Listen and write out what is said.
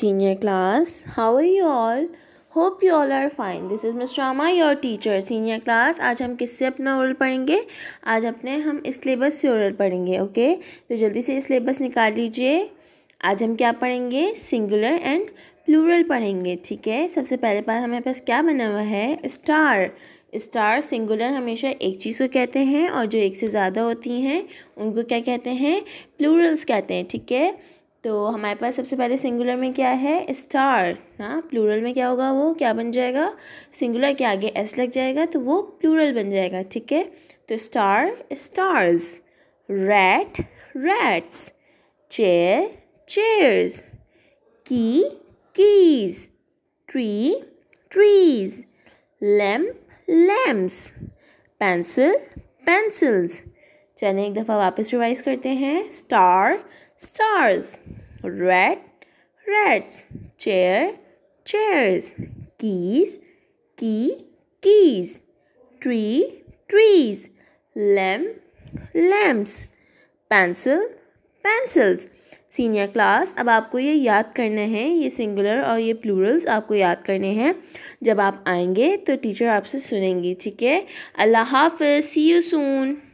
Senior class how are you all? Hope you all are fine this is miss अमा your teacher senior class आज हम किससे अपना oral पढ़ेंगे आज अपने हम इस सिलेबस से ओरल पढ़ेंगे ओके okay? तो जल्दी से सिलेबस निकाल लीजिए आज हम क्या पढ़ेंगे सिंगुलर एंड प्लूरल पढ़ेंगे ठीक है सबसे पहले पास हमारे पास क्या बना हुआ है स्टार स्टार सिंगुलर हमेशा एक चीज़ को कहते हैं और जो एक से ज़्यादा होती हैं उनको क्या कहते हैं प्लूरल्स कहते हैं ठीक है तो हमारे पास सबसे पहले सिंगुलर में क्या है स्टार ना प्लूरल में क्या होगा वो क्या बन जाएगा सिंगुलर के आगे एस लग जाएगा तो वो प्लूरल बन जाएगा ठीक है तो star stars rat rats chair chairs key keys tree trees lamp lamps pencil pencils चलें एक दफ़ा वापस रिवाइज करते हैं star stars rat rats chair chairs keys key keys tree trees lamp lamps pencil pencils senior class अब आपको ये याद करना है ये सिंगुलर और ये प्लूरल्स आपको याद करने हैं जब आप आएंगे तो टीचर आपसे सुनेंगी ठीक है अल्लाह हाफ सी यू सून